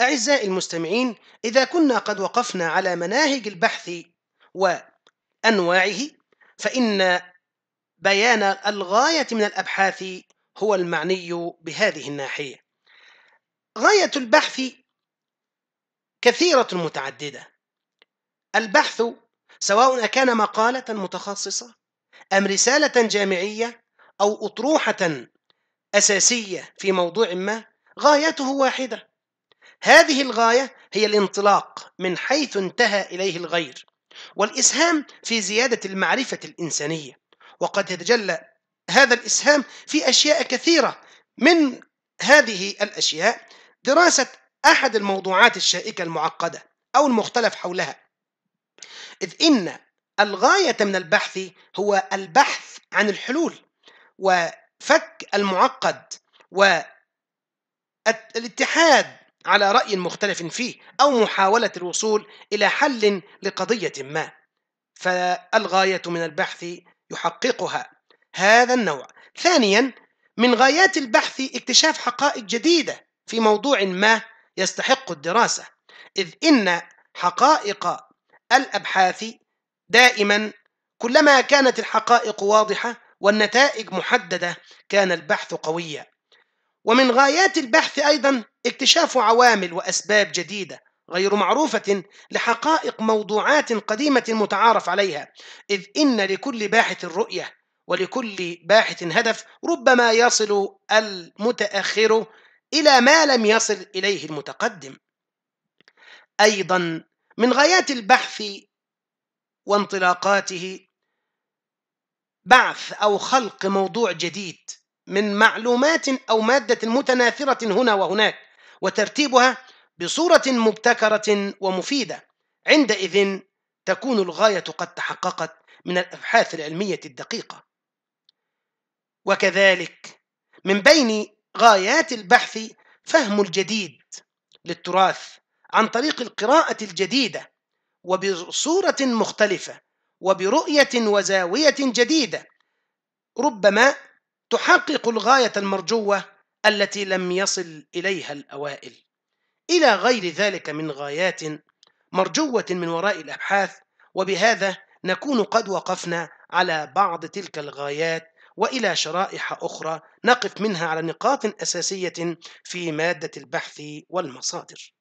أعزائي المستمعين إذا كنا قد وقفنا على مناهج البحث وأنواعه فإن بيان الغاية من الأبحاث هو المعني بهذه الناحية. غاية البحث كثيرة متعددة. البحث سواء أكان مقالة متخصصة أم رسالة جامعية أو أطروحة أساسية في موضوع ما غايته واحدة هذه الغاية هي الانطلاق من حيث انتهى إليه الغير والإسهام في زيادة المعرفة الإنسانية وقد يتجلى هذا الإسهام في أشياء كثيرة من هذه الأشياء دراسة أحد الموضوعات الشائكة المعقدة أو المختلف حولها إذ إن الغاية من البحث هو البحث عن الحلول وفك المعقد والاتحاد على رأي مختلف فيه أو محاولة الوصول إلى حل لقضية ما فالغاية من البحث يحققها هذا النوع ثانيا من غايات البحث اكتشاف حقائق جديدة في موضوع ما يستحق الدراسة إذ إن حقائق الأبحاث دائما كلما كانت الحقائق واضحة والنتائج محددة كان البحث قويا ومن غايات البحث أيضا اكتشاف عوامل وأسباب جديدة غير معروفة لحقائق موضوعات قديمة متعارف عليها إذ إن لكل باحث رؤية ولكل باحث هدف ربما يصل المتأخر إلى ما لم يصل إليه المتقدم أيضا من غايات البحث وانطلاقاته بعث أو خلق موضوع جديد من معلومات أو مادة متناثرة هنا وهناك وترتيبها بصورة مبتكرة ومفيدة عندئذ تكون الغاية قد تحققت من الأبحاث العلمية الدقيقة وكذلك من بين غايات البحث فهم الجديد للتراث عن طريق القراءة الجديدة وبصورة مختلفة وبرؤية وزاوية جديدة ربما تحقق الغاية المرجوة التي لم يصل إليها الأوائل إلى غير ذلك من غايات مرجوة من وراء الأبحاث وبهذا نكون قد وقفنا على بعض تلك الغايات وإلى شرائح أخرى نقف منها على نقاط أساسية في مادة البحث والمصادر